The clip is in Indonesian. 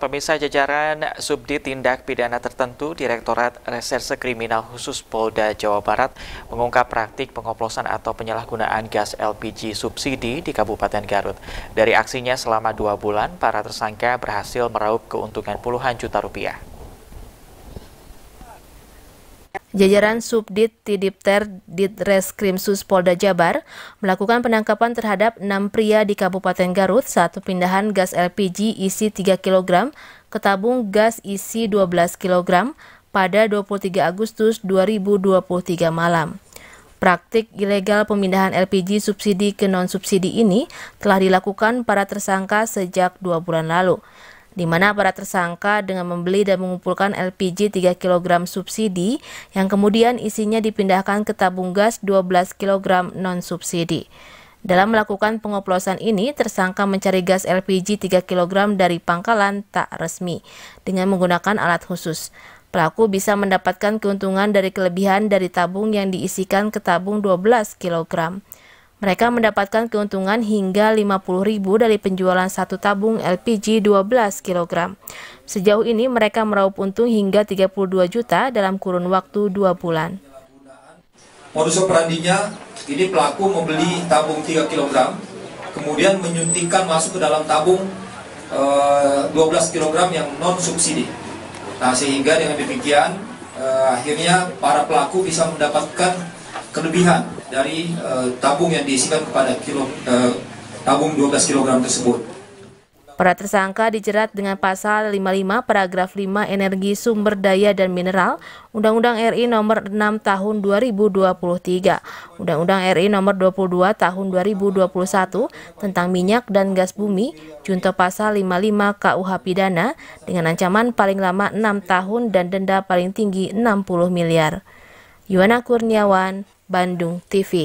Pemirsa jajaran Subdit Tindak Pidana Tertentu Direktorat Reserse Kriminal Khusus Polda Jawa Barat mengungkap praktik pengoplosan atau penyalahgunaan gas LPG subsidi di Kabupaten Garut. Dari aksinya selama dua bulan, para tersangka berhasil meraup keuntungan puluhan juta rupiah. Jajaran Subdit Tidipter Ditreskrim Polda Jabar melakukan penangkapan terhadap enam pria di Kabupaten Garut saat pindahan gas LPG isi 3 kg ke tabung gas isi 12 kg pada 23 Agustus 2023 malam. Praktik ilegal pemindahan LPG subsidi ke non-subsidi ini telah dilakukan para tersangka sejak dua bulan lalu di mana para tersangka dengan membeli dan mengumpulkan LPG 3 kg subsidi yang kemudian isinya dipindahkan ke tabung gas 12 kg non-subsidi. Dalam melakukan pengoplosan ini, tersangka mencari gas LPG 3 kg dari pangkalan tak resmi dengan menggunakan alat khusus. Pelaku bisa mendapatkan keuntungan dari kelebihan dari tabung yang diisikan ke tabung 12 kg. Mereka mendapatkan keuntungan hingga 50.000 dari penjualan satu tabung LPG 12 kg. Sejauh ini mereka meraup untung hingga 32 juta dalam kurun waktu dua bulan. Modus operandinya, ini pelaku membeli tabung 3 kg, kemudian menyuntikkan masuk ke dalam tabung e, 12 kg yang non subsidi. Nah, sehingga dengan demikian eh, akhirnya para pelaku bisa mendapatkan kelebihan dari uh, tabung yang diisikan kepada kilo, uh, tabung 12 kg tersebut. Para tersangka dijerat dengan pasal 55 paragraf 5 Energi Sumber Daya dan Mineral Undang-Undang RI Nomor 6 Tahun 2023, Undang-Undang RI Nomor 22 Tahun 2021 tentang minyak dan gas bumi, junto pasal 55 KUH pidana dengan ancaman paling lama 6 tahun dan denda paling tinggi 60 miliar. Yuana Kurniawan Bandung TV.